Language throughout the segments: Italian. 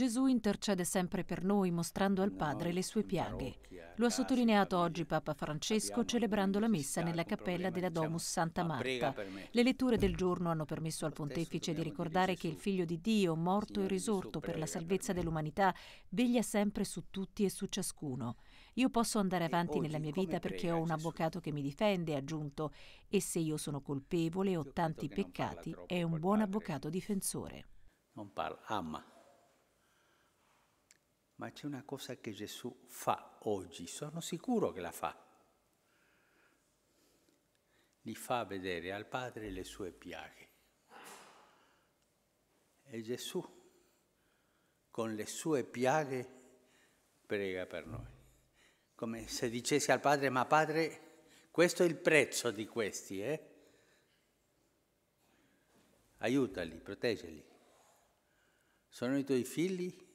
Gesù intercede sempre per noi mostrando al Padre le sue piaghe. Eh. Lo ha sottolineato oggi Papa Francesco celebrando la messa nella cappella della diciamo. Domus Santa Marta. Le letture del giorno hanno permesso al pontefice di ricordare che il Figlio di Dio, morto e risorto per la salvezza dell'umanità, veglia sempre su tutti e su ciascuno. Io posso andare avanti nella mia vita perché ho un avvocato che mi difende, ha aggiunto, e se io sono colpevole o ho tanti peccati, è un buon avvocato difensore. Non parla, ama ma c'è una cosa che Gesù fa oggi, sono sicuro che la fa. Gli fa vedere al Padre le sue piaghe. E Gesù, con le sue piaghe, prega per noi. Come se dicesse al Padre, ma Padre, questo è il prezzo di questi, eh? Aiutali, proteggili. Sono i tuoi figli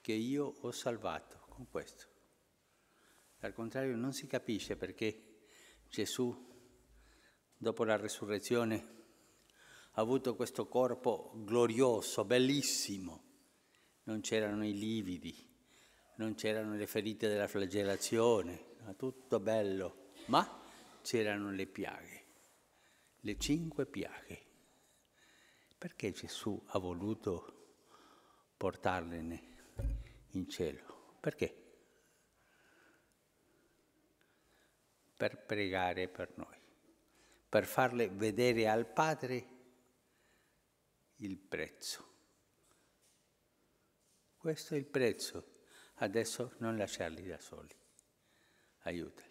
che io ho salvato con questo. Al contrario non si capisce perché Gesù, dopo la resurrezione, ha avuto questo corpo glorioso, bellissimo. Non c'erano i lividi, non c'erano le ferite della flagellazione, tutto bello, ma c'erano le piaghe, le cinque piaghe. Perché Gesù ha voluto portarlene? cielo. Perché? Per pregare per noi, per farle vedere al Padre il prezzo. Questo è il prezzo. Adesso non lasciarli da soli. Aiutali.